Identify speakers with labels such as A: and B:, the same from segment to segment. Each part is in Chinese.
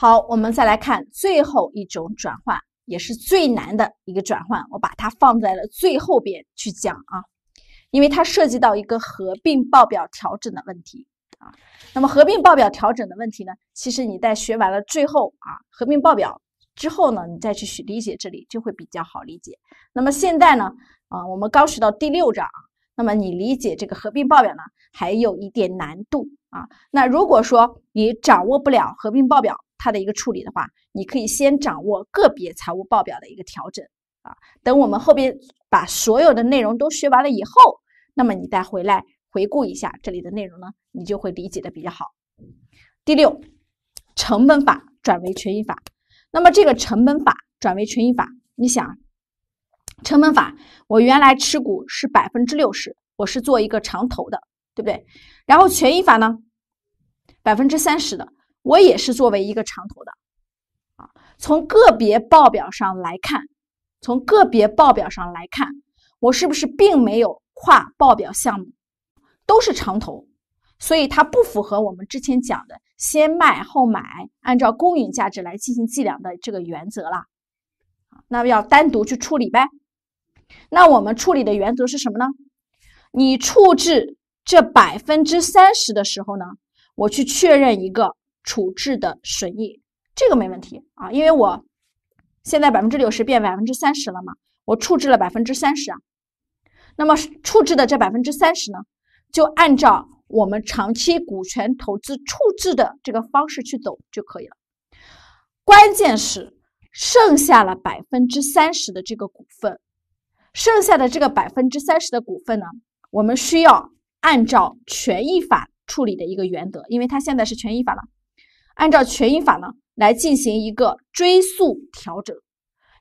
A: 好，我们再来看最后一种转换，也是最难的一个转换，我把它放在了最后边去讲啊，因为它涉及到一个合并报表调整的问题啊。那么合并报表调整的问题呢，其实你在学完了最后啊合并报表之后呢，你再去去理解这里就会比较好理解。那么现在呢，啊，我们刚学到第六章，那么你理解这个合并报表呢，还有一点难度啊。那如果说你掌握不了合并报表，它的一个处理的话，你可以先掌握个别财务报表的一个调整啊。等我们后边把所有的内容都学完了以后，那么你再回来回顾一下这里的内容呢，你就会理解的比较好。第六，成本法转为权益法。那么这个成本法转为权益法，你想，成本法我原来持股是百分之六十，我是做一个长投的，对不对？然后权益法呢，百分之三十的。我也是作为一个长投的，啊，从个别报表上来看，从个别报表上来看，我是不是并没有跨报表项目，都是长投，所以它不符合我们之前讲的先卖后买，按照公允价值来进行计量的这个原则了，那要单独去处理呗，那我们处理的原则是什么呢？你处置这百分之三十的时候呢，我去确认一个。处置的损益，这个没问题啊，因为我现在百分之六十变百分之三十了嘛，我处置了百分之三十啊，那么处置的这百分之三十呢，就按照我们长期股权投资处置的这个方式去走就可以了。关键是剩下了百分之三十的这个股份，剩下的这个百分之三十的股份呢，我们需要按照权益法处理的一个原则，因为它现在是权益法了。按照权益法呢来进行一个追溯调整，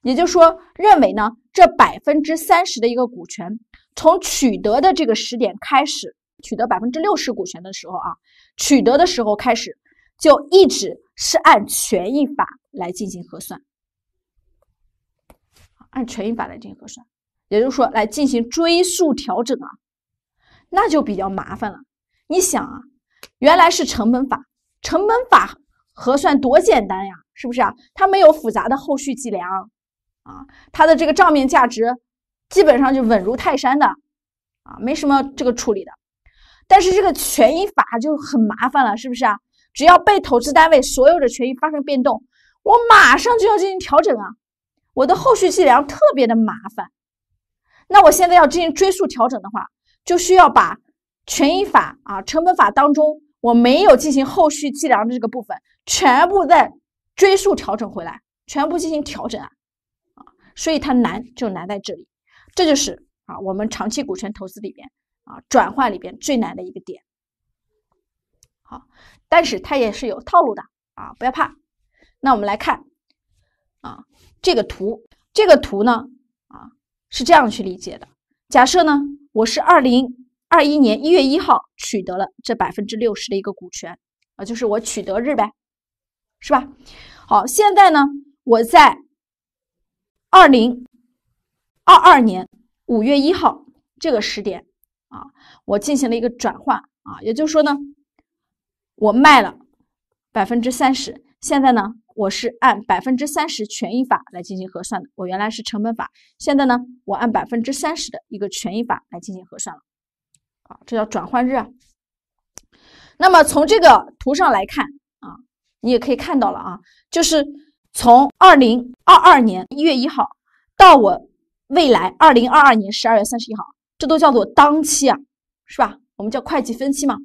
A: 也就是说，认为呢这百分之三十的一个股权，从取得的这个时点开始，取得百分之六十股权的时候啊，取得的时候开始就一直是按权益法来进行核算，按权益法来进行核算，也就是说来进行追溯调整啊，那就比较麻烦了。你想啊，原来是成本法，成本法。核算多简单呀，是不是啊？它没有复杂的后续计量，啊，它的这个账面价值基本上就稳如泰山的，啊，没什么这个处理的。但是这个权益法就很麻烦了，是不是啊？只要被投资单位所有者权益发生变动，我马上就要进行调整啊，我的后续计量特别的麻烦。那我现在要进行追溯调整的话，就需要把权益法啊、成本法当中我没有进行后续计量的这个部分。全部在追溯调整回来，全部进行调整啊啊！所以它难就难在这里，这就是啊我们长期股权投资里边啊转换里边最难的一个点。好，但是它也是有套路的啊，不要怕。那我们来看啊这个图，这个图呢啊是这样去理解的：假设呢我是二零二一年一月一号取得了这百分之六十的一个股权啊，就是我取得日呗。是吧？好，现在呢，我在二零二二年五月一号这个时点啊，我进行了一个转换啊，也就是说呢，我卖了百分之三十，现在呢，我是按百分之三十权益法来进行核算的，我原来是成本法，现在呢，我按百分之三十的一个权益法来进行核算了，啊，这叫转换日。啊。那么从这个图上来看。你也可以看到了啊，就是从二零二二年一月一号到我未来二零二二年十二月三十一号，这都叫做当期啊，是吧？我们叫会计分期嘛。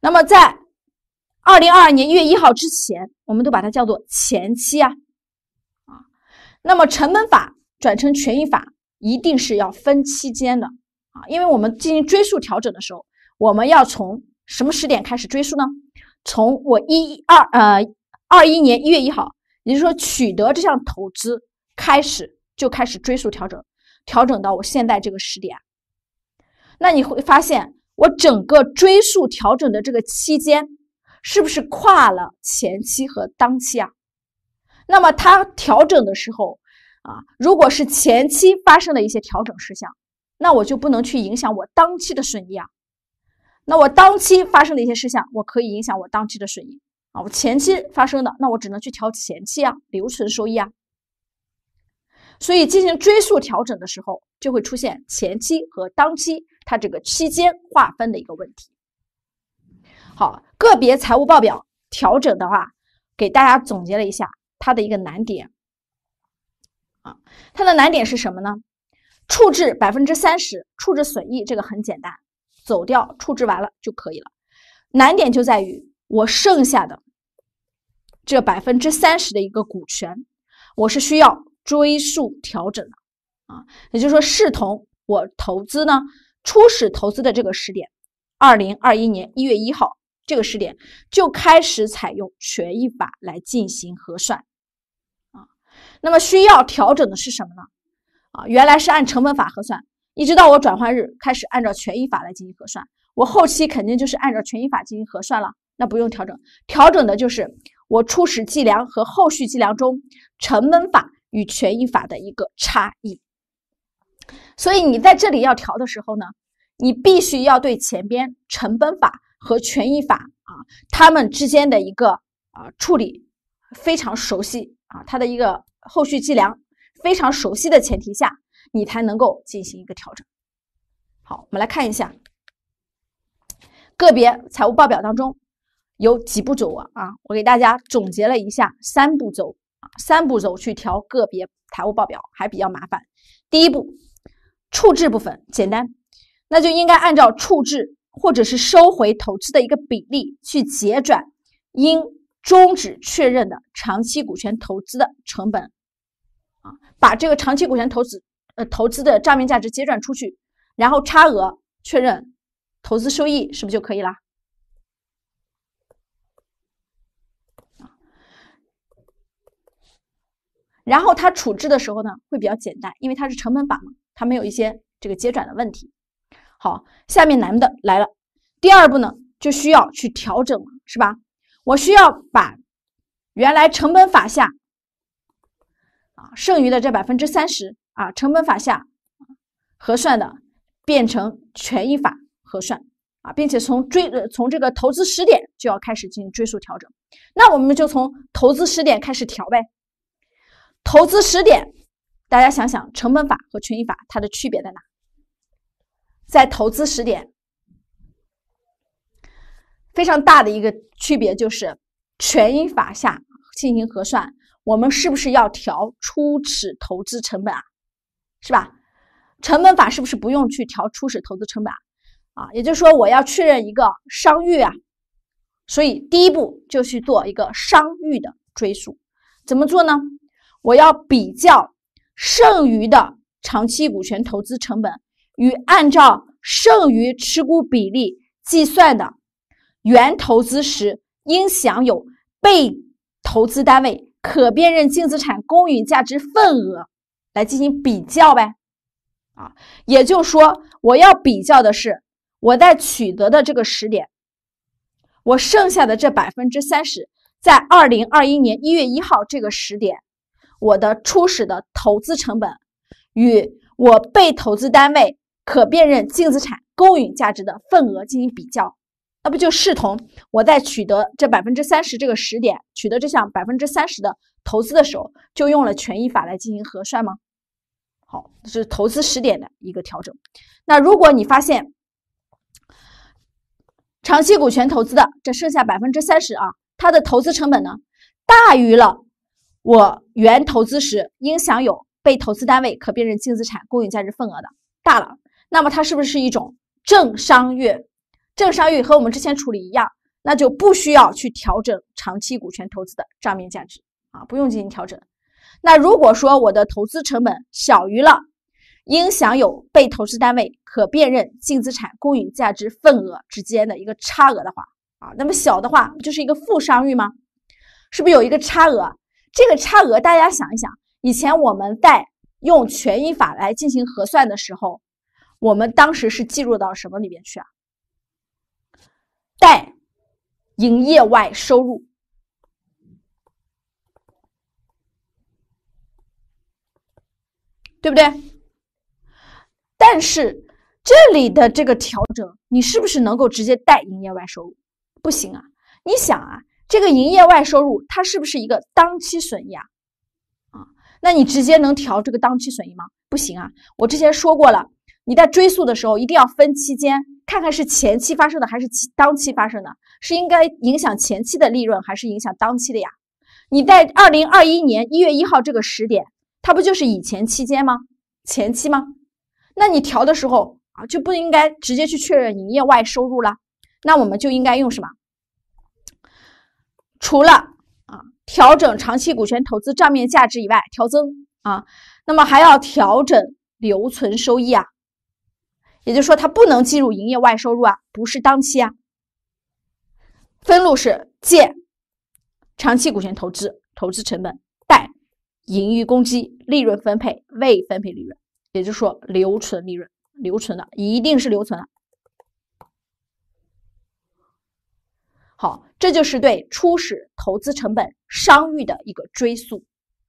A: 那么在二零二二年一月一号之前，我们都把它叫做前期啊，啊。那么成本法转成权益法，一定是要分期间的啊，因为我们进行追溯调整的时候，我们要从什么时点开始追溯呢？从我一二呃二一年一月一号，也就是说取得这项投资开始，就开始追溯调整，调整到我现在这个时点，那你会发现我整个追溯调整的这个期间，是不是跨了前期和当期啊？那么它调整的时候啊，如果是前期发生了一些调整事项，那我就不能去影响我当期的损益啊。那我当期发生的一些事项，我可以影响我当期的损益啊。我前期发生的，那我只能去调前期啊，留存收益啊。所以进行追溯调整的时候，就会出现前期和当期它这个期间划分的一个问题。好，个别财务报表调整的话，给大家总结了一下它的一个难点啊，它的难点是什么呢？处置百分之三十处置损益，这个很简单。走掉处置完了就可以了，难点就在于我剩下的这百分之三十的一个股权，我是需要追溯调整的啊，也就是说，视同我投资呢，初始投资的这个时点，二零二一年一月一号这个时点就开始采用权益法来进行核算啊，那么需要调整的是什么呢？啊，原来是按成本法核算。一直到我转换日开始按照权益法来进行核算，我后期肯定就是按照权益法进行核算了。那不用调整，调整的就是我初始计量和后续计量中成本法与权益法的一个差异。所以你在这里要调的时候呢，你必须要对前边成本法和权益法啊它们之间的一个啊处理非常熟悉啊，它的一个后续计量非常熟悉的前提下。你才能够进行一个调整。好，我们来看一下个别财务报表当中有几步骤啊？啊，我给大家总结了一下三步骤啊，三步骤去调个别财务报表还比较麻烦。第一步，处置部分简单，那就应该按照处置或者是收回投资的一个比例去结转应终止确认的长期股权投资的成本啊，把这个长期股权投资。呃，投资的账面价值结转出去，然后差额确认投资收益，是不是就可以啦？啊，然后它处置的时候呢，会比较简单，因为它是成本法嘛，它没有一些这个结转的问题。好，下面难的来了，第二步呢，就需要去调整，了，是吧？我需要把原来成本法下啊剩余的这百分之三十。啊，成本法下核算的变成权益法核算啊，并且从追从这个投资时点就要开始进行追溯调整。那我们就从投资时点开始调呗。投资时点，大家想想，成本法和权益法它的区别在哪？在投资时点，非常大的一个区别就是，权益法下进行核算，我们是不是要调初始投资成本啊？是吧？成本法是不是不用去调初始投资成本啊？也就是说，我要确认一个商誉啊，所以第一步就去做一个商誉的追溯，怎么做呢？我要比较剩余的长期股权投资成本与按照剩余持股比例计算的原投资时应享有被投资单位可辨认净资产公允价值份额。来进行比较呗，啊，也就是说，我要比较的是我在取得的这个时点，我剩下的这百分之三十，在二零二一年一月一号这个时点，我的初始的投资成本与我被投资单位可辨认净资产公允价值的份额进行比较，那不就视同我在取得这百分之三十这个时点取得这项百分之三十的投资的时候，就用了权益法来进行核算吗？好，这是投资时点的一个调整。那如果你发现长期股权投资的这剩下百分之三十啊，它的投资成本呢，大于了我原投资时应享有被投资单位可辨认净资产公允价值份额的，大了，那么它是不是一种正商誉？正商誉和我们之前处理一样，那就不需要去调整长期股权投资的账面价值啊，不用进行调整。那如果说我的投资成本小于了应享有被投资单位可辨认净资产公允价值份额之间的一个差额的话，啊，那么小的话不就是一个负商誉吗？是不是有一个差额？这个差额大家想一想，以前我们在用权益法来进行核算的时候，我们当时是计入到什么里边去啊？贷营业外收入。对不对？但是这里的这个调整，你是不是能够直接带营业外收入？不行啊！你想啊，这个营业外收入它是不是一个当期损益啊？啊，那你直接能调这个当期损益吗？不行啊！我之前说过了，你在追溯的时候一定要分期间，看看是前期发生的还是当期发生的，是应该影响前期的利润还是影响当期的呀？你在二零二一年一月一号这个时点。它不就是以前期间吗？前期吗？那你调的时候啊，就不应该直接去确认营业外收入了。那我们就应该用什么？除了啊调整长期股权投资账面价值以外，调增啊，那么还要调整留存收益啊。也就是说，它不能计入营业外收入啊，不是当期啊。分录是借长期股权投资投资成本。盈余公积、利润分配、未分配利润，也就是说留存利润，留存的一定是留存了。好，这就是对初始投资成本商誉的一个追溯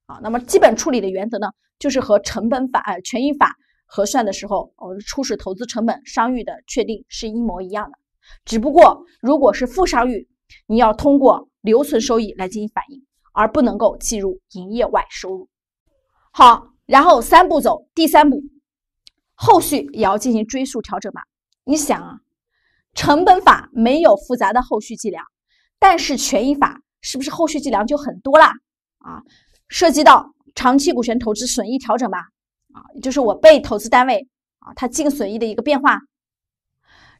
A: 啊。那么基本处理的原则呢，就是和成本法、呃权益法核算的时候，我们初始投资成本商誉的确定是一模一样的。只不过如果是负商誉，你要通过留存收益来进行反映。而不能够计入营业外收入。好，然后三步走，第三步，后续也要进行追溯调整吧？你想啊，成本法没有复杂的后续计量，但是权益法是不是后续计量就很多啦？啊，涉及到长期股权投资损益调整吧？啊，就是我被投资单位啊，它净损益的一个变化，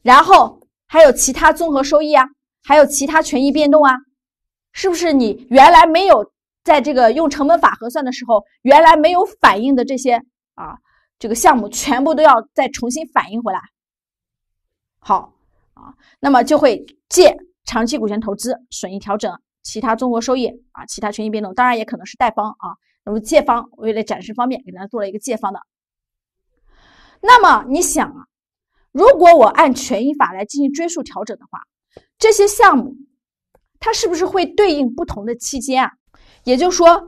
A: 然后还有其他综合收益啊，还有其他权益变动啊。是不是你原来没有在这个用成本法核算的时候，原来没有反映的这些啊，这个项目全部都要再重新反映回来。好啊，那么就会借长期股权投资损益调整、其他综合收益啊、其他权益变动，当然也可能是贷方啊。那么借方为了展示方便，给大家做了一个借方的。那么你想啊，如果我按权益法来进行追溯调整的话，这些项目。它是不是会对应不同的期间啊？也就是说，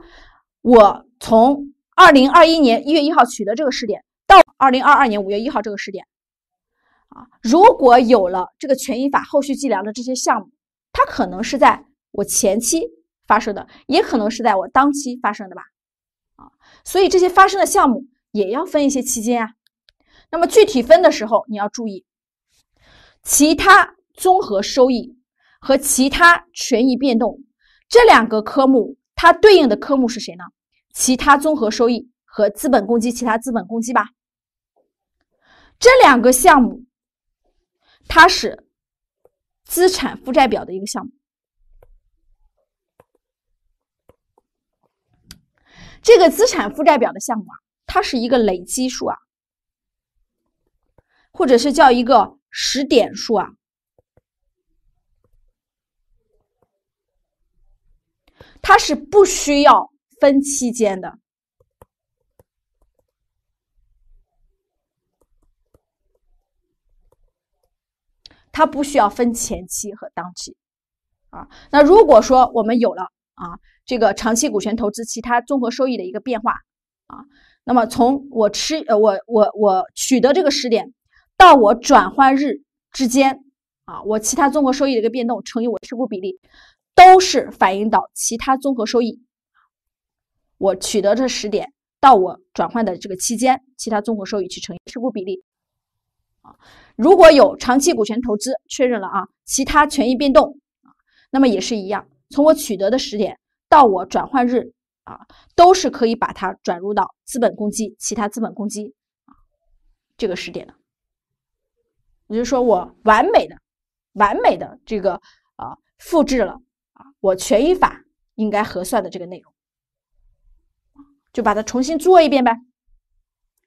A: 我从二零二一年一月一号取得这个试点到二零二二年五月一号这个试点，啊，如果有了这个权益法后续计量的这些项目，它可能是在我前期发生的，也可能是在我当期发生的吧，啊，所以这些发生的项目也要分一些期间啊。那么具体分的时候，你要注意，其他综合收益。和其他权益变动这两个科目，它对应的科目是谁呢？其他综合收益和资本公积，其他资本公积吧。这两个项目，它是资产负债表的一个项目。这个资产负债表的项目啊，它是一个累积数啊，或者是叫一个时点数啊。它是不需要分期间的，它不需要分前期和当期，啊，那如果说我们有了啊，这个长期股权投资其他综合收益的一个变化啊，那么从我吃呃我我我取得这个时点到我转换日之间啊，我其他综合收益的一个变动乘以我持股比例。都是反映到其他综合收益，我取得这十点到我转换的这个期间，其他综合收益去乘以持股比例啊。如果有长期股权投资确认了啊，其他权益变动啊，那么也是一样，从我取得的十点到我转换日啊，都是可以把它转入到资本公积其他资本公积啊这个十点的。也就是说，我完美的、完美的这个啊复制了。我权益法应该核算的这个内容，就把它重新做一遍呗。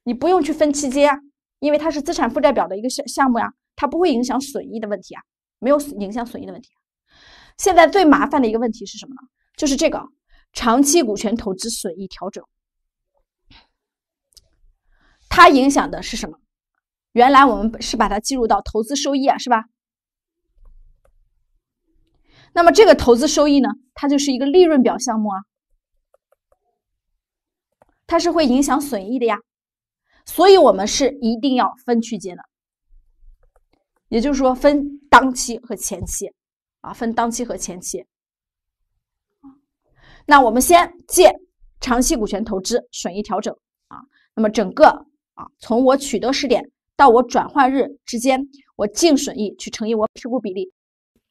A: 你不用去分期间啊，因为它是资产负债表的一个项项目呀，它不会影响损益的问题啊，没有影响损益的问题啊。现在最麻烦的一个问题是什么呢？就是这个长期股权投资损益调整，它影响的是什么？原来我们是把它计入到投资收益，啊，是吧？那么这个投资收益呢，它就是一个利润表项目啊，它是会影响损益的呀，所以我们是一定要分区间的，也就是说分当期和前期，啊分当期和前期。那我们先借长期股权投资损益调整啊，那么整个啊从我取得时点到我转换日之间，我净损益去乘以我持股比例。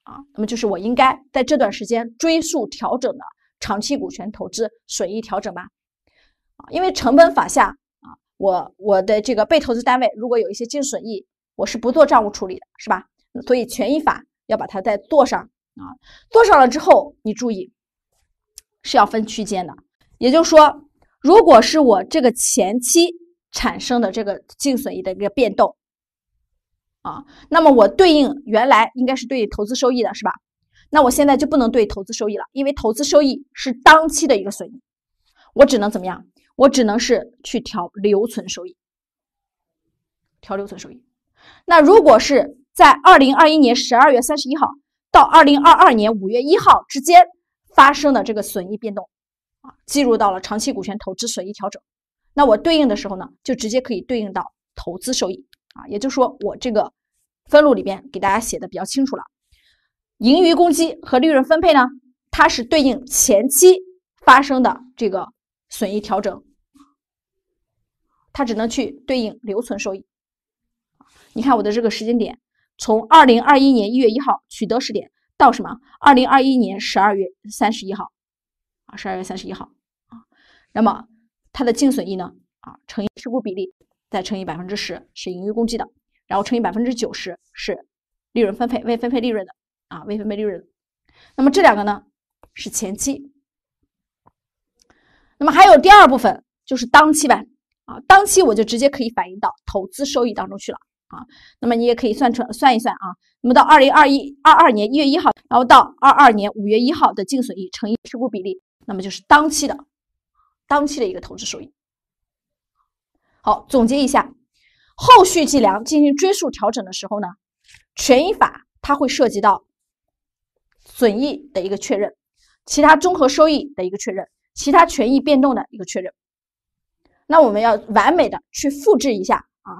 A: 啊，那么就是我应该在这段时间追溯调整的长期股权投资损益调整吧？啊，因为成本法下啊，我我的这个被投资单位如果有一些净损益，我是不做账务处理的，是吧？所以权益法要把它再做上啊，做上了之后，你注意是要分区间的，也就是说，如果是我这个前期产生的这个净损益的一个变动。啊，那么我对应原来应该是对投资收益的，是吧？那我现在就不能对投资收益了，因为投资收益是当期的一个损益，我只能怎么样？我只能是去调留存收益，调留存收益。那如果是在二零二一年十二月三十一号到二零二二年五月一号之间发生的这个损益变动，啊，计入到了长期股权投资损益调整，那我对应的时候呢，就直接可以对应到投资收益。啊，也就是说，我这个分录里边给大家写的比较清楚了。盈余公积和利润分配呢，它是对应前期发生的这个损益调整，它只能去对应留存收益。你看我的这个时间点，从二零二一年一月一号取得时点到什么？二零二一年十二月三十一号，啊，十二月三十一号，啊，那么它的净损益呢，啊，乘以持股比例。再乘以百分之十是盈余公积的，然后乘以百分之九十是利润分配未分配利润的啊，未分配利润。的。那么这两个呢是前期。那么还有第二部分就是当期呗啊，当期我就直接可以反映到投资收益当中去了啊。那么你也可以算成算一算啊。那么到二零二一二二年一月一号，然后到二二年五月一号的净损益乘以持股比例，那么就是当期的当期的一个投资收益。好，总结一下，后续计量进行追溯调整的时候呢，权益法它会涉及到损益的一个确认，其他综合收益的一个确认，其他权益变动的一个确认。那我们要完美的去复制一下啊，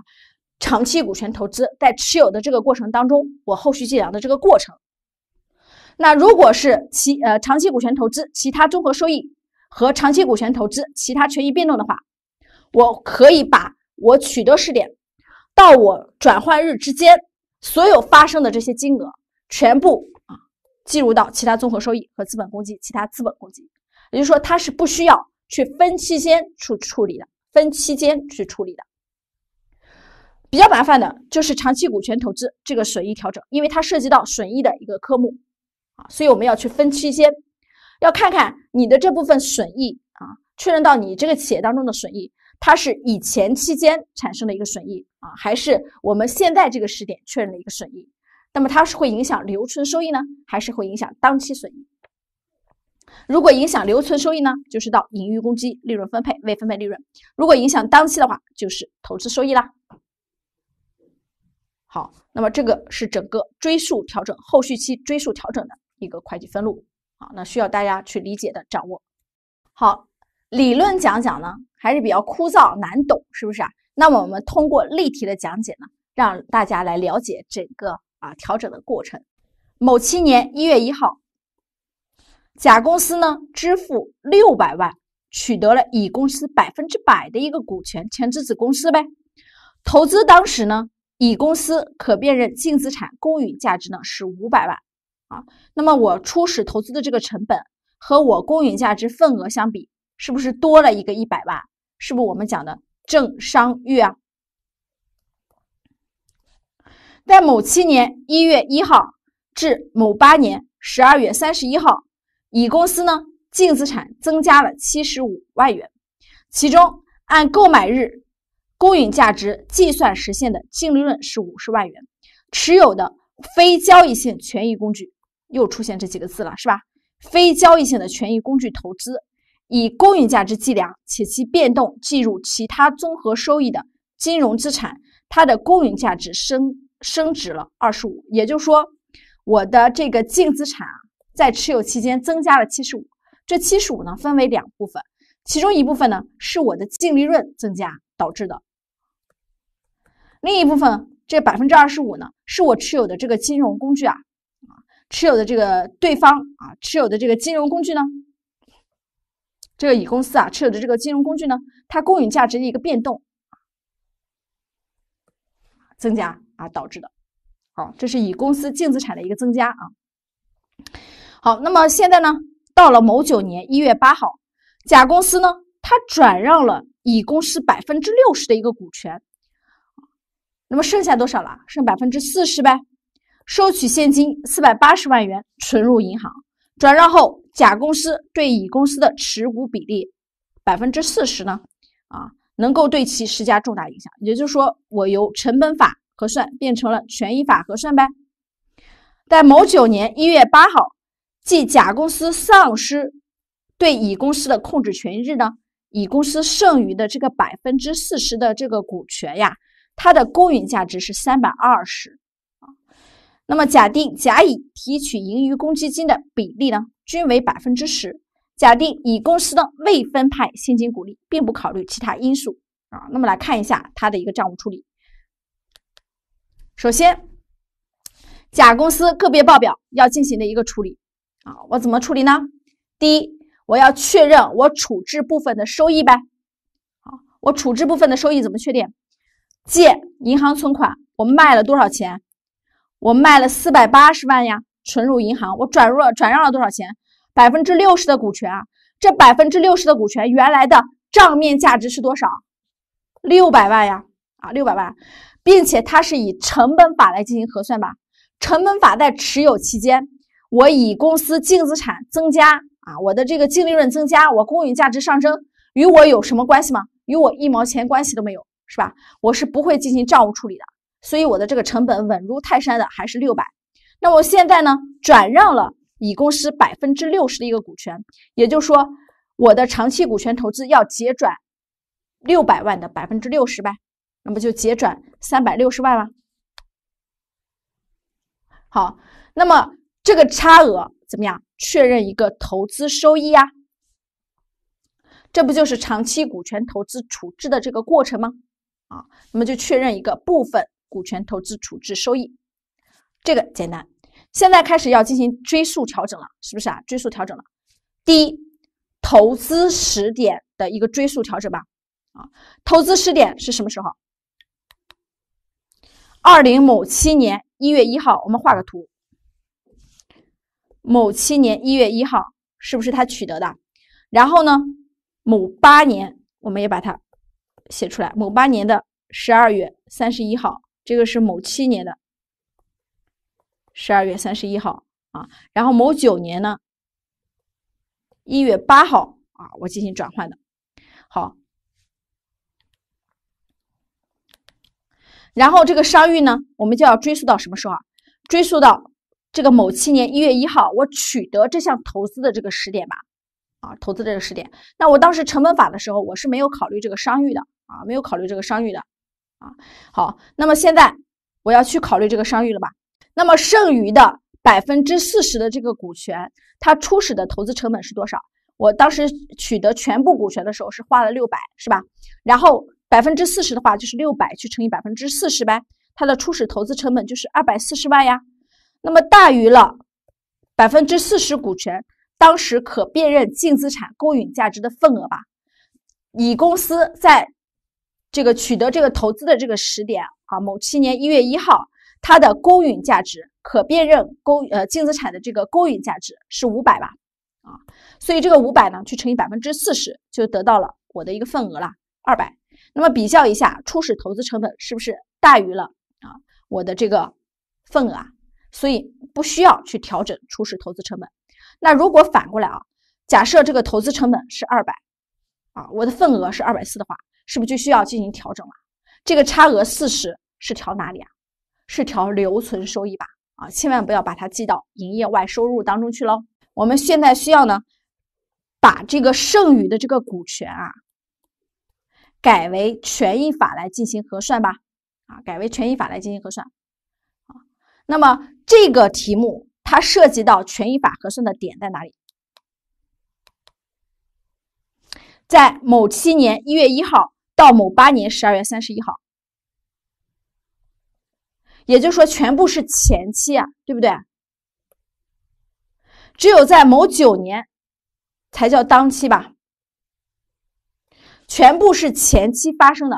A: 长期股权投资在持有的这个过程当中，我后续计量的这个过程。那如果是其呃长期股权投资其他综合收益和长期股权投资其他权益变动的话。我可以把我取得试点到我转换日之间所有发生的这些金额全部啊计入到其他综合收益和资本公积其他资本公积，也就是说它是不需要去分期间去处理的，分期间去处理的。比较麻烦的就是长期股权投资这个损益调整，因为它涉及到损益的一个科目啊，所以我们要去分期间，要看看你的这部分损益啊确认到你这个企业当中的损益。它是以前期间产生的一个损益啊，还是我们现在这个时点确认的一个损益？那么它是会影响留存收益呢，还是会影响当期损益？如果影响留存收益呢，就是到盈余公积、利润分配、未分配利润；如果影响当期的话，就是投资收益啦。好，那么这个是整个追溯调整、后续期追溯调整的一个会计分录。好，那需要大家去理解的掌握。好。理论讲讲呢，还是比较枯燥难懂，是不是啊？那么我们通过例题的讲解呢，让大家来了解整个啊调整的过程。某七年一月一号，甲公司呢支付六百万，取得了乙公司百分之百的一个股权，全资子公司呗。投资当时呢，乙公司可辨认净资产公允价值呢是五百万啊。那么我初始投资的这个成本和我公允价值份额相比。是不是多了一个一百万？是不是我们讲的正商誉？啊？在某七年一月一号至某八年十二月三十一号，乙公司呢净资产增加了七十五万元，其中按购买日公允价值计算实现的净利润是五十万元。持有的非交易性权益工具又出现这几个字了，是吧？非交易性的权益工具投资。以公允价值计量，且其变动计入其他综合收益的金融资产，它的公允价值升升值了二十五，也就是说，我的这个净资产啊，在持有期间增加了七十五。这七十五呢，分为两部分，其中一部分呢是我的净利润增加导致的，另一部分这百分之二十五呢，是我持有的这个金融工具啊，持有的这个对方啊，持有的这个金融工具呢。这个乙公司啊持有的这个金融工具呢，它公允价值的一个变动增加啊导致的。好，这是乙公司净资产的一个增加啊。好，那么现在呢，到了某九年一月八号，甲公司呢它转让了乙公司百分之六十的一个股权，那么剩下多少了？剩百分之四十呗。收取现金四百八十万元，存入银行。转让后，甲公司对乙公司的持股比例百分之四十呢？啊，能够对其施加重大影响，也就是说，我由成本法核算变成了权益法核算呗。在某九年一月八号，即甲公司丧失对乙公司的控制权益日呢，乙公司剩余的这个百分之四十的这个股权呀，它的公允价值是三百二十。那么，假定甲乙提取盈余公积金的比例呢均为百分之十。假定乙公司的未分派现金股利，并不考虑其他因素啊。那么来看一下它的一个账务处理。首先，甲公司个别报表要进行的一个处理啊，我怎么处理呢？第一，我要确认我处置部分的收益呗。好，我处置部分的收益怎么确定？借银行存款，我卖了多少钱？我卖了四百八十万呀，存入银行。我转入了，转让了多少钱？百分之六十的股权啊，这百分之六十的股权原来的账面价值是多少？六百万呀，啊，六百万，并且它是以成本法来进行核算吧？成本法在持有期间，我以公司净资产增加啊，我的这个净利润增加，我公允价值上升，与我有什么关系吗？与我一毛钱关系都没有，是吧？我是不会进行账务处理的。所以我的这个成本稳如泰山的还是六百，那我现在呢转让了乙公司百分之六十的一个股权，也就是说我的长期股权投资要结转六百万的百分之六十呗，那么就结转三百六十万了。好，那么这个差额怎么样确认一个投资收益啊？这不就是长期股权投资处置的这个过程吗？啊，那么就确认一个部分。股权投资处置收益，这个简单。现在开始要进行追溯调整了，是不是啊？追溯调整了，第一投资时点的一个追溯调整吧。啊，投资时点是什么时候？二零某七年一月一号，我们画个图。某七年一月一号是不是他取得的？然后呢，某八年我们也把它写出来。某八年的十二月三十一号。这个是某七年的十二月三十一号啊，然后某九年呢一月八号啊，我进行转换的，好，然后这个商誉呢，我们就要追溯到什么时候？啊？追溯到这个某七年一月一号，我取得这项投资的这个时点吧，啊，投资这个时点，那我当时成本法的时候，我是没有考虑这个商誉的啊，没有考虑这个商誉的。啊，好，那么现在我要去考虑这个商誉了吧？那么剩余的百分之四十的这个股权，它初始的投资成本是多少？我当时取得全部股权的时候是花了六百，是吧？然后百分之四十的话就是六百去乘以百分之四十呗，它的初始投资成本就是二百四十万呀。那么大于了百分之四十股权当时可辨认净资产公允价值的份额吧？乙公司在。这个取得这个投资的这个时点啊，某七年一月一号，它的公允价值可辨认公呃净资产的这个公允价值是五百吧，啊，所以这个五百呢去乘以百分之四十，就得到了我的一个份额了，二百。那么比较一下，初始投资成本是不是大于了啊我的这个份额啊？所以不需要去调整初始投资成本。那如果反过来啊，假设这个投资成本是二百。啊，我的份额是二百四的话，是不是就需要进行调整了？这个差额四十是调哪里啊？是调留存收益吧？啊，千万不要把它记到营业外收入当中去喽。我们现在需要呢，把这个剩余的这个股权啊，改为权益法来进行核算吧。啊，改为权益法来进行核算。啊，那么这个题目它涉及到权益法核算的点在哪里？在某七年一月一号到某八年十二月三十一号，也就是说全部是前期啊，对不对？只有在某九年才叫当期吧？全部是前期发生的，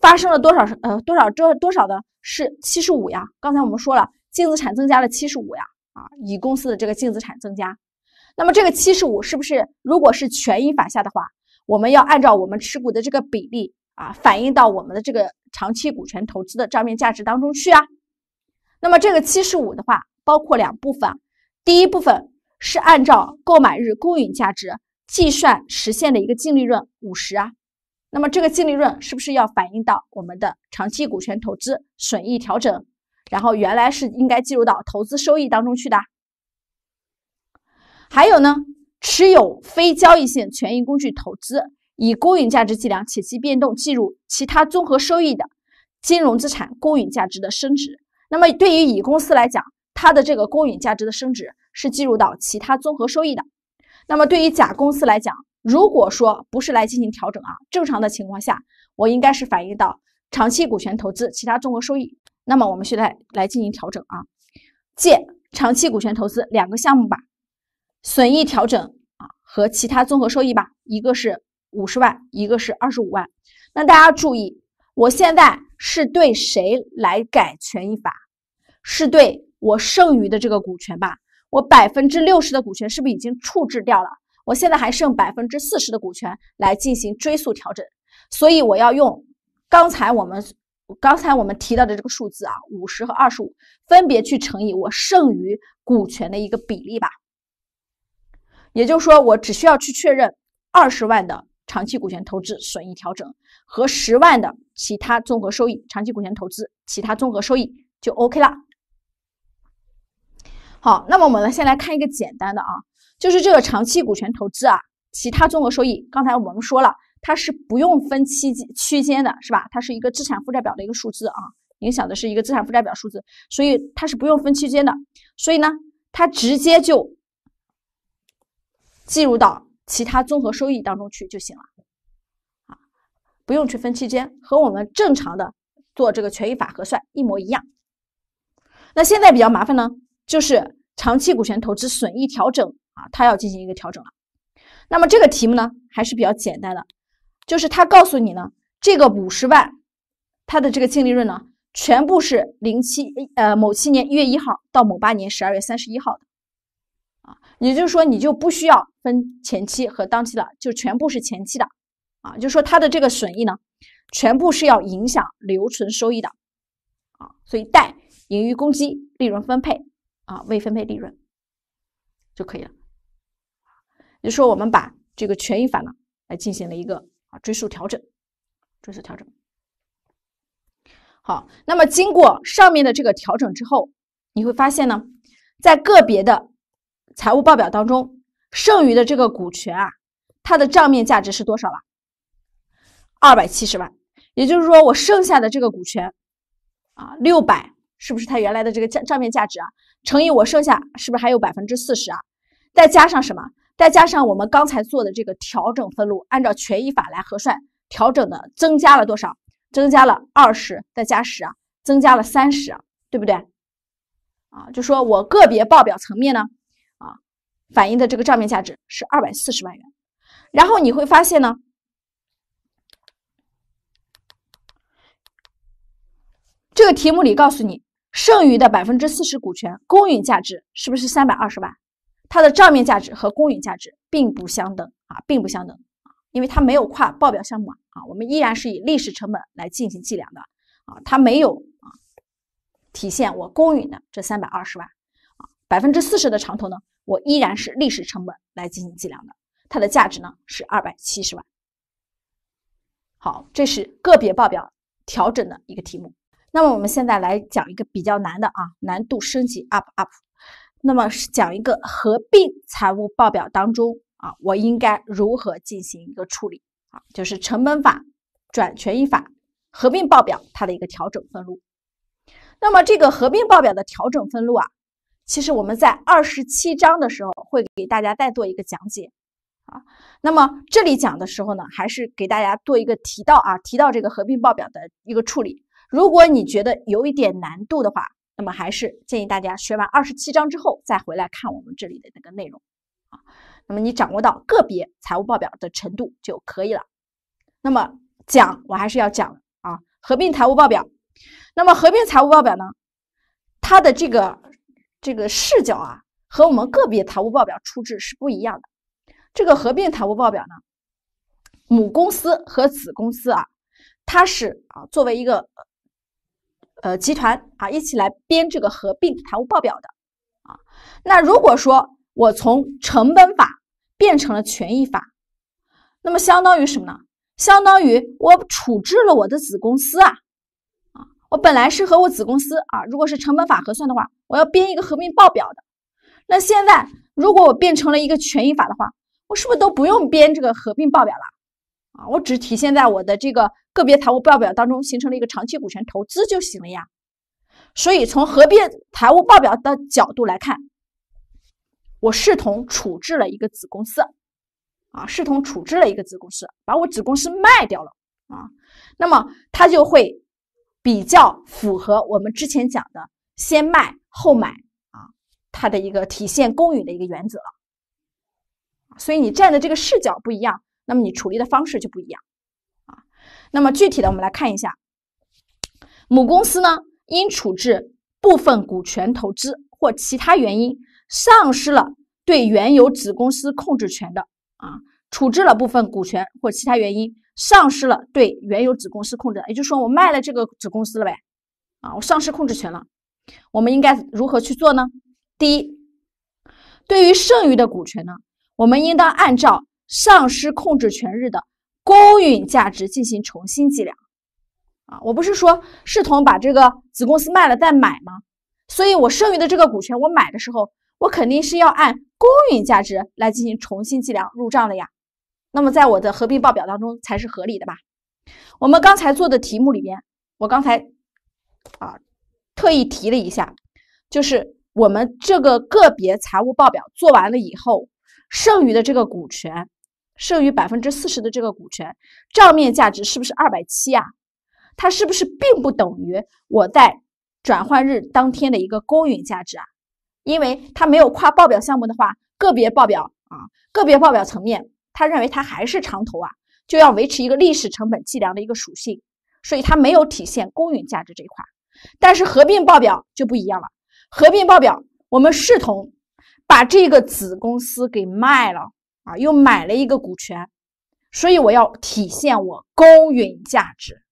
A: 发生了多少？呃，多少？这多少的是七十五呀？刚才我们说了，净资产增加了七十五呀，啊，乙公司的这个净资产增加，那么这个七十五是不是如果是权益法下的话？我们要按照我们持股的这个比例啊，反映到我们的这个长期股权投资的账面价值当中去啊。那么这个七十五的话，包括两部分，第一部分是按照购买日公允价值计算实现的一个净利润五十啊。那么这个净利润是不是要反映到我们的长期股权投资损益调整？然后原来是应该计入到投资收益当中去的。还有呢？持有非交易性权益工具投资，以公允价值计量且其变动计入其他综合收益的金融资产，公允价值的升值。那么对于乙公司来讲，它的这个公允价值的升值是计入到其他综合收益的。那么对于甲公司来讲，如果说不是来进行调整啊，正常的情况下，我应该是反映到长期股权投资其他综合收益。那么我们现在来进行调整啊，借长期股权投资两个项目吧。损益调整啊和其他综合收益吧，一个是五十万，一个是二十五万。那大家注意，我现在是对谁来改权益法？是对我剩余的这个股权吧？我百分之六十的股权是不是已经处置掉了？我现在还剩百分之四十的股权来进行追溯调整，所以我要用刚才我们刚才我们提到的这个数字啊，五十和二十五分别去乘以我剩余股权的一个比例吧。也就是说，我只需要去确认二十万的长期股权投资损益调整和十万的其他综合收益，长期股权投资其他综合收益就 OK 了。好，那么我们呢，先来看一个简单的啊，就是这个长期股权投资啊，其他综合收益。刚才我们说了，它是不用分期区间的是吧？它是一个资产负债表的一个数字啊，影响的是一个资产负债表数字，所以它是不用分区间的。所以呢，它直接就。计入到其他综合收益当中去就行了，啊，不用去分期间，和我们正常的做这个权益法核算一模一样。那现在比较麻烦呢，就是长期股权投资损益调整啊，它要进行一个调整了。那么这个题目呢还是比较简单的，就是他告诉你呢，这个五十万，它的这个净利润呢，全部是零七呃某七年一月一号到某八年十二月三十一号的。啊，也就是说，你就不需要分前期和当期的，就全部是前期的，啊，就说它的这个损益呢，全部是要影响留存收益的，啊，所以贷、盈余公积、利润分配，啊，未分配利润就可以了。也就说，我们把这个权益法呢，来进行了一个啊追溯调整，追溯调整。好，那么经过上面的这个调整之后，你会发现呢，在个别的。财务报表当中剩余的这个股权啊，它的账面价值是多少了？二百七十万，也就是说我剩下的这个股权啊，六百是不是它原来的这个账账面价值啊？乘以我剩下是不是还有百分之四十啊？再加上什么？再加上我们刚才做的这个调整分录，按照权益法来核算调整的增加了多少？增加了二十，再加十啊，增加了三十啊，对不对？啊，就说我个别报表层面呢？反映的这个账面价值是二百四十万元，然后你会发现呢，这个题目里告诉你剩余的百分之四十股权公允价值是不是三百二十万？它的账面价值和公允价值并不相等啊，并不相等因为它没有跨报表项目啊，啊，我们依然是以历史成本来进行计量的啊，它没有啊体现我公允的这三百二十万啊，百分之四十的长投呢？我依然是历史成本来进行计量的，它的价值呢是二百七十万。好，这是个别报表调整的一个题目。那么我们现在来讲一个比较难的啊，难度升级 up up。那么是讲一个合并财务报表当中啊，我应该如何进行一个处理啊？就是成本法转权益法，合并报表它的一个调整分录。那么这个合并报表的调整分录啊。其实我们在二十七章的时候会给大家再做一个讲解，啊，那么这里讲的时候呢，还是给大家做一个提到啊，提到这个合并报表的一个处理。如果你觉得有一点难度的话，那么还是建议大家学完二十七章之后再回来看我们这里的那个内容，啊，那么你掌握到个别财务报表的程度就可以了。那么讲我还是要讲啊，合并财务报表，那么合并财务报表呢，它的这个。这个视角啊，和我们个别财务报表出质是不一样的。这个合并财务报表呢，母公司和子公司啊，它是啊作为一个呃集团啊一起来编这个合并财务报表的啊。那如果说我从成本法变成了权益法，那么相当于什么呢？相当于我处置了我的子公司啊。我本来是和我子公司啊，如果是成本法核算的话，我要编一个合并报表的。那现在如果我变成了一个权益法的话，我是不是都不用编这个合并报表了啊？我只体现在我的这个个别财务报表当中，形成了一个长期股权投资就行了呀。所以从合并财务报表的角度来看，我视同处置了一个子公司啊，视同处置了一个子公司，把我子公司卖掉了啊，那么它就会。比较符合我们之前讲的先卖后买啊，它的一个体现公允的一个原则。所以你站的这个视角不一样，那么你处理的方式就不一样啊。那么具体的我们来看一下，母公司呢因处置部分股权投资或其他原因，丧失了对原有子公司控制权的啊，处置了部分股权或其他原因。丧失了对原有子公司控制，也就是说我卖了这个子公司了呗，啊，我丧失控制权了。我们应该如何去做呢？第一，对于剩余的股权呢，我们应当按照丧失控制权日的公允价值进行重新计量。啊，我不是说视同把这个子公司卖了再买吗？所以我剩余的这个股权，我买的时候，我肯定是要按公允价值来进行重新计量入账的呀。那么，在我的合并报表当中才是合理的吧？我们刚才做的题目里边，我刚才啊特意提了一下，就是我们这个个别财务报表做完了以后，剩余的这个股权，剩余百分之四十的这个股权账面价值是不是二百七啊？它是不是并不等于我在转换日当天的一个公允价值啊？因为它没有跨报表项目的话，个别报表啊个别报表层面。他认为他还是长投啊，就要维持一个历史成本计量的一个属性，所以它没有体现公允价值这一块。但是合并报表就不一样了，合并报表我们视同把这个子公司给卖了啊，又买了一个股权，所以我要体现我公允价值。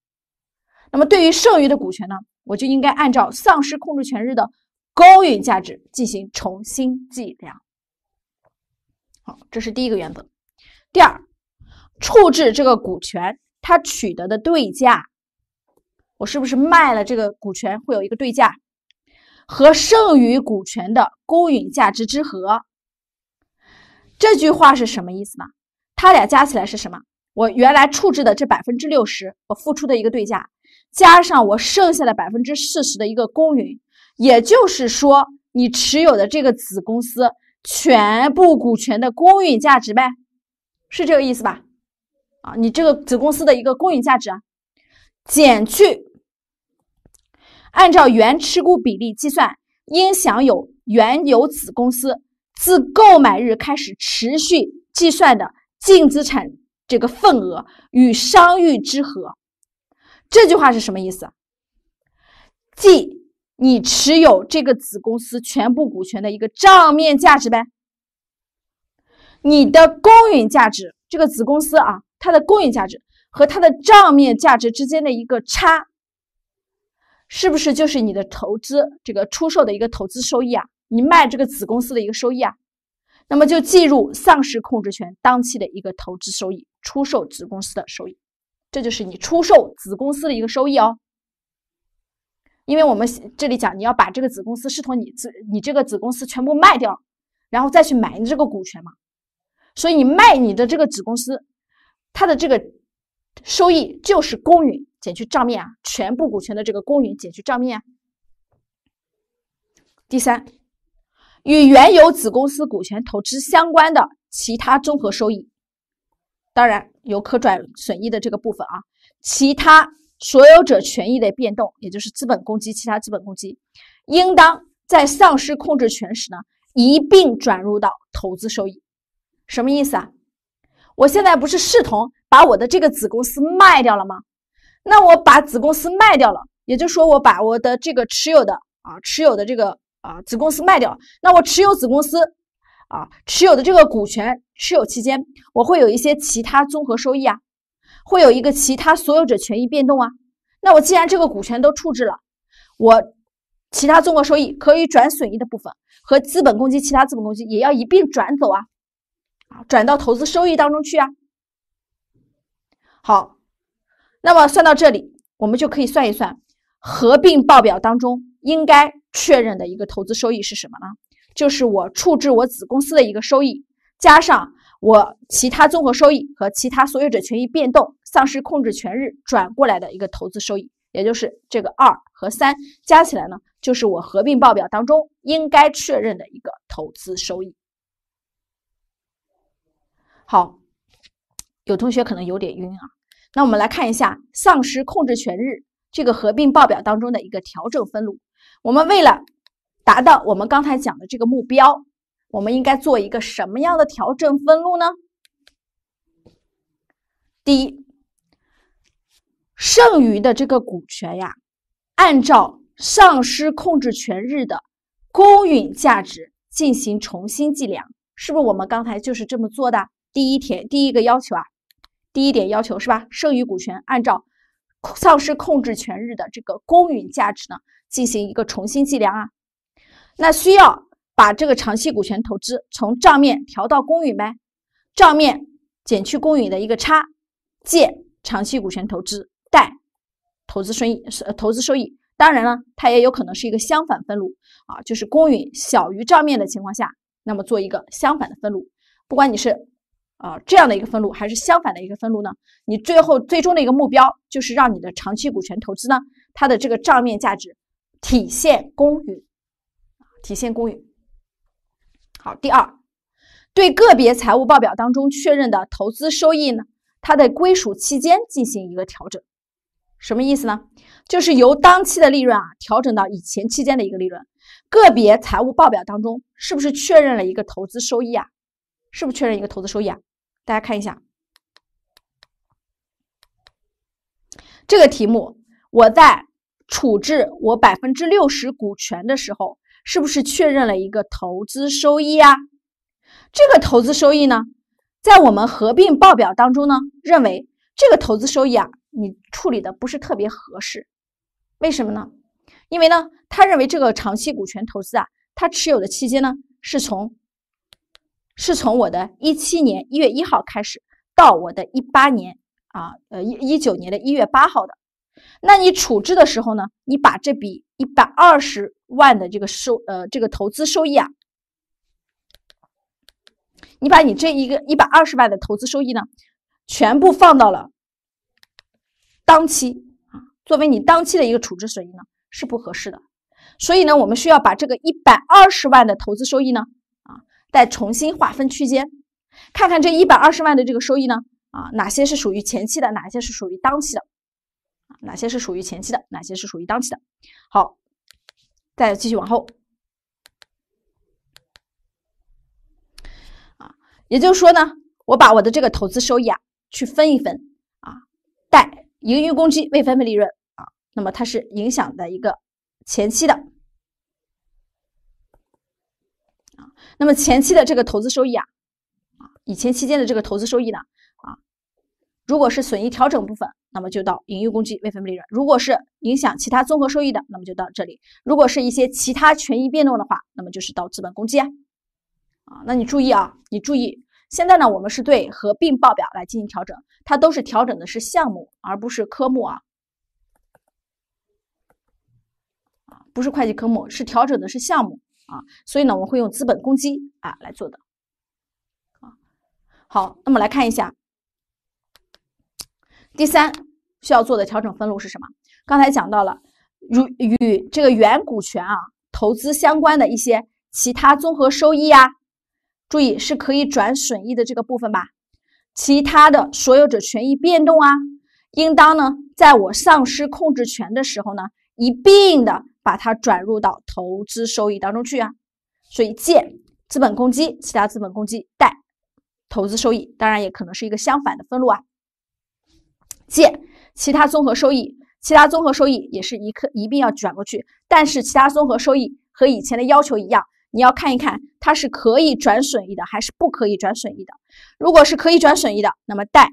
A: 那么对于剩余的股权呢，我就应该按照丧失控制权日的公允价值进行重新计量。好，这是第一个原则。第二，处置这个股权，它取得的对价，我是不是卖了这个股权会有一个对价，和剩余股权的公允价值之和？这句话是什么意思呢？它俩加起来是什么？我原来处置的这百分之六十，我付出的一个对价，加上我剩下的百分之四十的一个公允，也就是说，你持有的这个子公司全部股权的公允价值呗。是这个意思吧？啊，你这个子公司的一个公允价值，减去按照原持股比例计算应享有原有子公司自购买日开始持续计算的净资产这个份额与商誉之和，这句话是什么意思？即你持有这个子公司全部股权的一个账面价值呗。你的公允价值，这个子公司啊，它的公允价值和它的账面价值之间的一个差，是不是就是你的投资这个出售的一个投资收益啊？你卖这个子公司的一个收益啊，那么就计入丧失控制权当期的一个投资收益，出售子公司的收益，这就是你出售子公司的一个收益哦。因为我们这里讲，你要把这个子公司视同你子，你这个子公司全部卖掉，然后再去买你这个股权嘛。所以你卖你的这个子公司，它的这个收益就是公允减去账面啊，全部股权的这个公允减去账面。啊。第三，与原有子公司股权投资相关的其他综合收益，当然有可转损益的这个部分啊，其他所有者权益的变动，也就是资本公积其他资本公积，应当在丧失控制权时呢，一并转入到投资收益。什么意思啊？我现在不是视同把我的这个子公司卖掉了吗？那我把子公司卖掉了，也就是说，我把我的这个持有的啊持有的这个啊子公司卖掉。那我持有子公司啊持有的这个股权持有期间，我会有一些其他综合收益啊，会有一个其他所有者权益变动啊。那我既然这个股权都处置了，我其他综合收益可以转损益的部分和资本公积其他资本公积也要一并转走啊。转到投资收益当中去啊。好，那么算到这里，我们就可以算一算，合并报表当中应该确认的一个投资收益是什么呢？就是我处置我子公司的一个收益，加上我其他综合收益和其他所有者权益变动丧失控制权日转过来的一个投资收益，也就是这个二和三加起来呢，就是我合并报表当中应该确认的一个投资收益。好，有同学可能有点晕啊，那我们来看一下丧失控制权日这个合并报表当中的一个调整分录。我们为了达到我们刚才讲的这个目标，我们应该做一个什么样的调整分录呢？第一，剩余的这个股权呀，按照丧失控制权日的公允价值进行重新计量，是不是我们刚才就是这么做的？第一天第一个要求啊，第一点要求是吧？剩余股权按照丧失控制权日的这个公允价值呢进行一个重新计量啊。那需要把这个长期股权投资从账面调到公允呗？账面减去公允的一个差，借长期股权投资，贷投资收益，投资收益。当然了，它也有可能是一个相反分录啊，就是公允小于账面的情况下，那么做一个相反的分录。不管你是。啊，这样的一个分录还是相反的一个分录呢？你最后最终的一个目标就是让你的长期股权投资呢，它的这个账面价值体现公允，体现公允。好，第二，对个别财务报表当中确认的投资收益呢，它的归属期间进行一个调整，什么意思呢？就是由当期的利润啊，调整到以前期间的一个利润。个别财务报表当中是不是确认了一个投资收益啊？是不是确认一个投资收益啊？大家看一下这个题目我在处置我百分之六十股权的时候，是不是确认了一个投资收益啊？这个投资收益呢，在我们合并报表当中呢，认为这个投资收益啊，你处理的不是特别合适。为什么呢？因为呢，他认为这个长期股权投资啊，他持有的期间呢，是从。是从我的一七年一月一号开始，到我的一八年啊，呃一一九年的一月八号的。那你处置的时候呢，你把这笔一百二十万的这个收呃这个投资收益啊，你把你这一个一百二十万的投资收益呢，全部放到了当期啊，作为你当期的一个处置损益呢，是不合适的。所以呢，我们需要把这个一百二十万的投资收益呢。再重新划分区间，看看这一百二十万的这个收益呢？啊，哪些是属于前期的，哪些是属于当期的？啊，哪些是属于前期的，哪些是属于当期的？好，再继续往后。啊，也就是说呢，我把我的这个投资收益啊，去分一分啊，带盈余公积未分配利润啊，那么它是影响的一个前期的。那么前期的这个投资收益啊，啊，以前期间的这个投资收益呢，啊，如果是损益调整部分，那么就到盈余公积未分配利润；如果是影响其他综合收益的，那么就到这里；如果是一些其他权益变动的话，那么就是到资本公积。啊，那你注意啊，你注意，现在呢，我们是对合并报表来进行调整，它都是调整的是项目，而不是科目啊，啊，不是会计科目，是调整的是项目。啊，所以呢，我们会用资本公积啊来做的。啊，好，那么来看一下，第三需要做的调整分录是什么？刚才讲到了，如与这个原股权啊投资相关的一些其他综合收益啊，注意是可以转损益的这个部分吧。其他的所有者权益变动啊，应当呢，在我丧失控制权的时候呢。一并的把它转入到投资收益当中去啊，所以借资本公积、其他资本公积贷投资收益，当然也可能是一个相反的分录啊，借其他综合收益，其他综合收益也是一刻一并要转过去，但是其他综合收益和以前的要求一样，你要看一看它是可以转损益的还是不可以转损益的，如果是可以转损益的，那么贷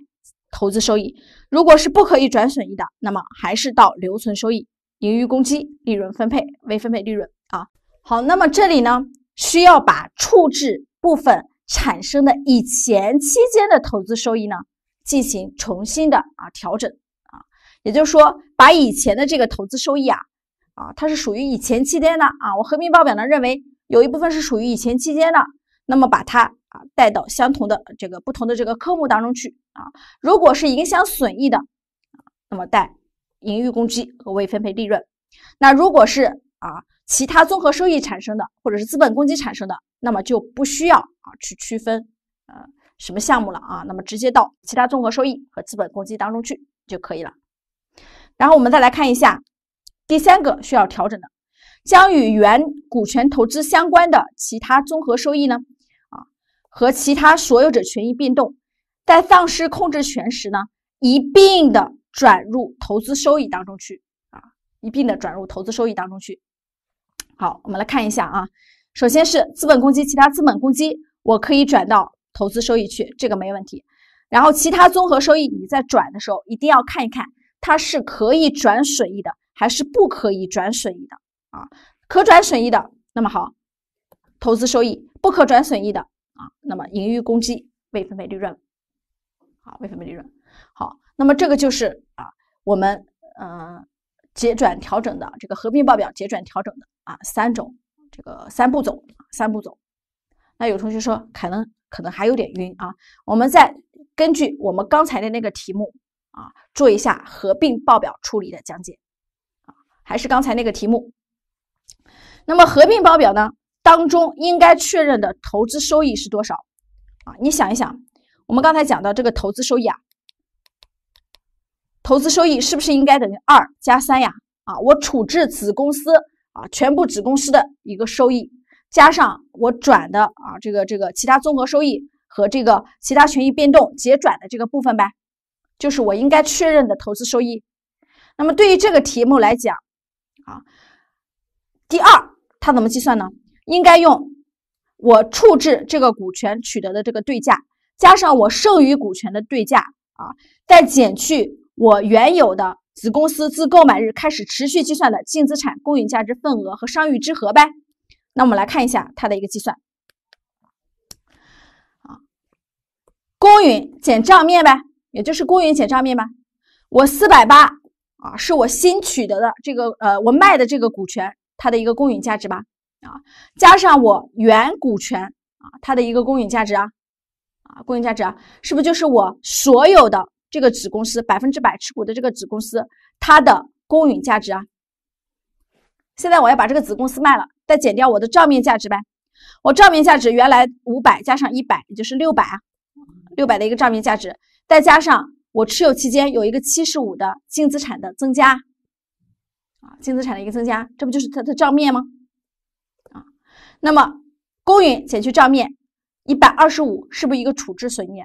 A: 投资收益；如果是不可以转损益的，那么还是到留存收益。盈余公积、利润分配、未分配利润啊，好，那么这里呢，需要把处置部分产生的以前期间的投资收益呢，进行重新的啊调整啊，也就是说，把以前的这个投资收益啊，啊，它是属于以前期间的啊，我合并报表呢认为有一部分是属于以前期间的，那么把它啊带到相同的这个不同的这个科目当中去啊，如果是影响损益的，那么带。盈余公积和未分配利润。那如果是啊其他综合收益产生的，或者是资本公积产生的，那么就不需要啊去区分呃什么项目了啊，那么直接到其他综合收益和资本公积当中去就可以了。然后我们再来看一下第三个需要调整的，将与原股权投资相关的其他综合收益呢啊和其他所有者权益变动，在丧失控制权时呢一并的。转入投资收益当中去啊，一并的转入投资收益当中去。好，我们来看一下啊，首先是资本公积，其他资本公积我可以转到投资收益去，这个没问题。然后其他综合收益，你在转的时候一定要看一看，它是可以转损益的，还是不可以转损益的啊？可转损益的，那么好，投资收益；不可转损益的啊，那么盈余公积未分配利润好，未分配利润好。那么这个就是啊，我们呃结转调整的这个合并报表结转调整的啊三种这个三步走三步走。那有同学说可能可能还有点晕啊，我们再根据我们刚才的那个题目啊做一下合并报表处理的讲解啊，还是刚才那个题目。那么合并报表呢当中应该确认的投资收益是多少啊？你想一想，我们刚才讲到这个投资收益啊。投资收益是不是应该等于二加三呀？啊，我处置子公司啊，全部子公司的一个收益，加上我转的啊，这个这个其他综合收益和这个其他权益变动结转的这个部分呗，就是我应该确认的投资收益。那么对于这个题目来讲，啊，第二它怎么计算呢？应该用我处置这个股权取得的这个对价，加上我剩余股权的对价啊，再减去。我原有的子公司自购买日开始持续计算的净资产公允价值份额和商誉之和呗。那我们来看一下它的一个计算啊，公允减账面呗，也就是公允减账面吧。我四百八啊，是我新取得的这个呃，我卖的这个股权它的一个公允价值吧啊，加上我原股权啊它的一个公允价值啊啊，公允价值啊，是不是就是我所有的？这个子公司百分之百持股的这个子公司，它的公允价值啊，现在我要把这个子公司卖了，再减掉我的账面价值呗。我账面价值原来五百加上一百，也就是六百，六百的一个账面价值，再加上我持有期间有一个七十五的净资产的增加，啊，净资产的一个增加，这不就是它的账面吗？啊，那么公允减去账面一百二十五，是不是一个处置损益？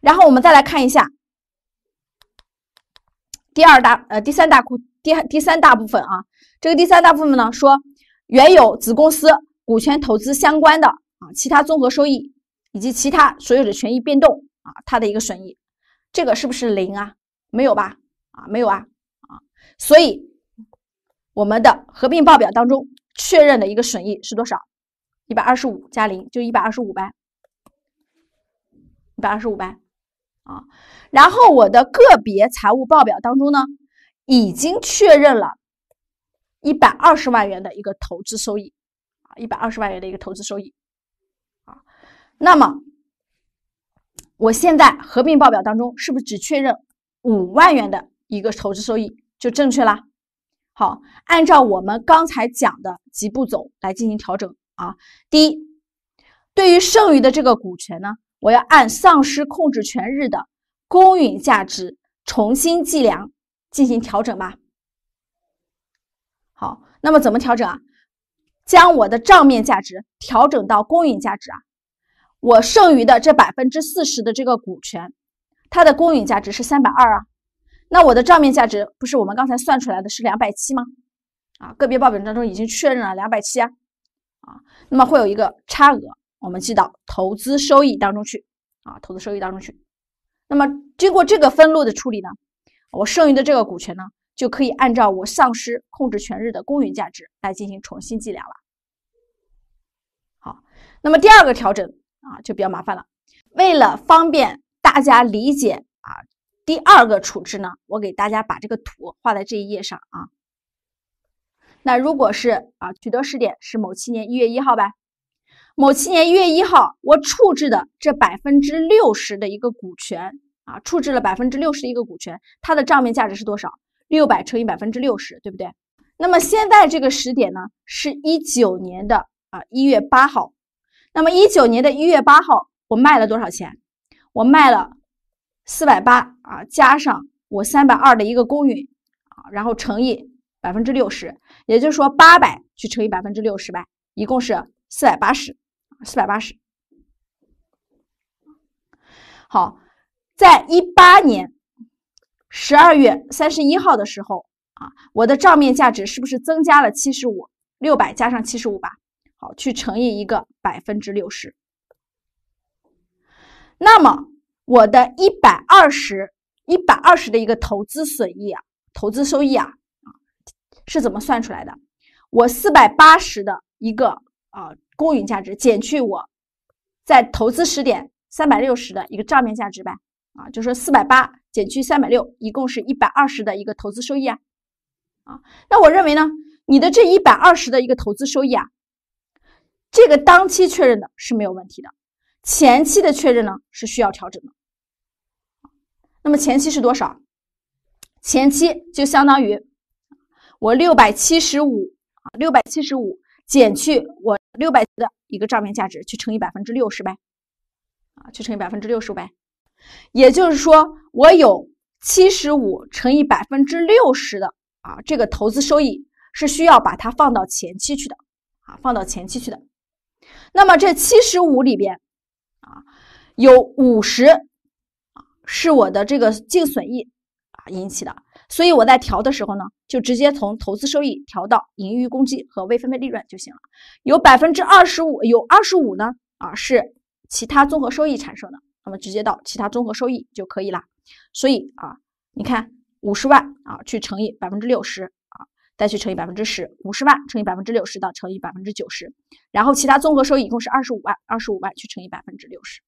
A: 然后我们再来看一下。第二大呃第三大库第第三大部分啊，这个第三大部分呢说原有子公司股权投资相关的啊其他综合收益以及其他所有的权益变动啊它的一个损益，这个是不是零啊？没有吧？啊没有啊啊，所以我们的合并报表当中确认的一个损益是多少？一百二十五加零就一百二十五呗，一百二十五呗。啊，然后我的个别财务报表当中呢，已经确认了，一百二十万元的一个投资收益，啊，一百二十万元的一个投资收益，啊，那么我现在合并报表当中是不是只确认五万元的一个投资收益就正确了？好，按照我们刚才讲的几步走来进行调整啊。第一，对于剩余的这个股权呢。我要按丧失控制权日的公允价值重新计量进行调整吧。好，那么怎么调整啊？将我的账面价值调整到公允价值啊？我剩余的这百分之四十的这个股权，它的公允价值是三百二啊。那我的账面价值不是我们刚才算出来的是两百七吗？啊，个别报表当中已经确认了两百七啊。啊，那么会有一个差额。我们记到投资收益当中去啊，投资收益当中去。那么经过这个分录的处理呢，我剩余的这个股权呢，就可以按照我丧失控制权日的公允价值来进行重新计量了。好，那么第二个调整啊，就比较麻烦了。为了方便大家理解啊，第二个处置呢，我给大家把这个图画在这一页上啊。那如果是啊，取得时点是某七年一月一号吧。某七年一月一号，我处置的这百分之六十的一个股权啊，处置了百分之六十一个股权，它的账面价值是多少？六百乘以百分之六十，对不对？那么现在这个时点呢，是一九年的啊一月八号，那么一九年的一月八号，我卖了多少钱？我卖了四百八啊，加上我三百二的一个公允啊，然后乘以百分之六十，也就是说八百去乘以百分之六十呗，一共是四百八十。四百八十，好，在一八年十二月三十一号的时候啊，我的账面价值是不是增加了七十五？六百加上七十五吧，好，去乘以一个百分之六十，那么我的一百二十，一百二十的一个投资损益啊，投资收益啊，是怎么算出来的？我四百八十的一个啊。公允价值减去我在投资时点三百六十的一个账面价值呗，啊，就是四百八减去三百六，一共是一百二十的一个投资收益啊，啊，那我认为呢，你的这一百二十的一个投资收益啊，这个当期确认的是没有问题的，前期的确认呢是需要调整的，那么前期是多少？前期就相当于我六百七十五啊，六百七十五。减去我六百的一个账面价值，去乘以百分之六十呗，啊，去乘以百分之六十呗。也就是说，我有七十五乘以百分之六十的啊，这个投资收益是需要把它放到前期去的，啊，放到前期去的。那么这七十五里边，啊，有五十啊，是我的这个净损益啊引起的。所以我在调的时候呢，就直接从投资收益调到盈余公积和未分配利润就行了。有百分之二十五，有二十五呢，啊，是其他综合收益产生的，那么直接到其他综合收益就可以了。所以啊，你看五十万啊，去乘以百分之六十啊，再去乘以百分之十，五十万乘以百分之六十到乘以百分之九十，然后其他综合收益一共是二十五万，二十五万去乘以百分之六十。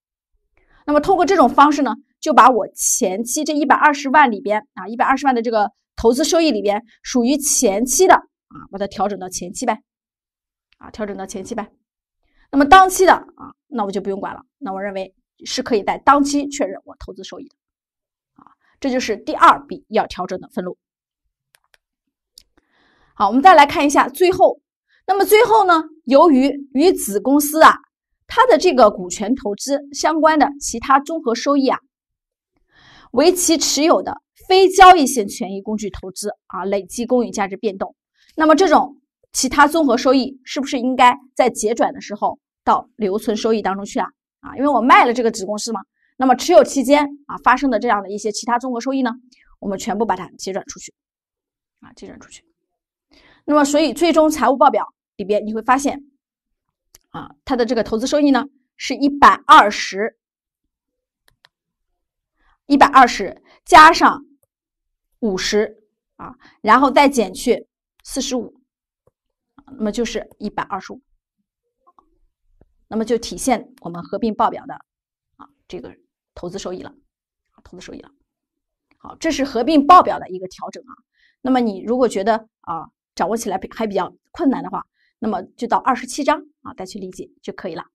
A: 那么通过这种方式呢，就把我前期这一百二十万里边啊，一百二十万的这个投资收益里边，属于前期的啊，把它调整到前期呗，啊，调整到前期呗。那么当期的啊，那我就不用管了。那我认为是可以在当期确认我投资收益的，啊，这就是第二笔要调整的分录。好，我们再来看一下最后，那么最后呢，由于与子公司啊。它的这个股权投资相关的其他综合收益啊，为其持有的非交易性权益工具投资啊累计公允价值变动。那么这种其他综合收益是不是应该在结转的时候到留存收益当中去啊？啊，因为我卖了这个子公司嘛。那么持有期间啊发生的这样的一些其他综合收益呢，我们全部把它结转出去啊，结转出去。那么所以最终财务报表里边你会发现。啊，它的这个投资收益呢是一百二十，一百二十加上五十啊，然后再减去四十五，那么就是一百二十五，那么就体现我们合并报表的啊这个投资收益了，投资收益了。好，这是合并报表的一个调整啊。那么你如果觉得啊掌握起来还比较困难的话，那么就到二十七章啊，再去理解就可以了。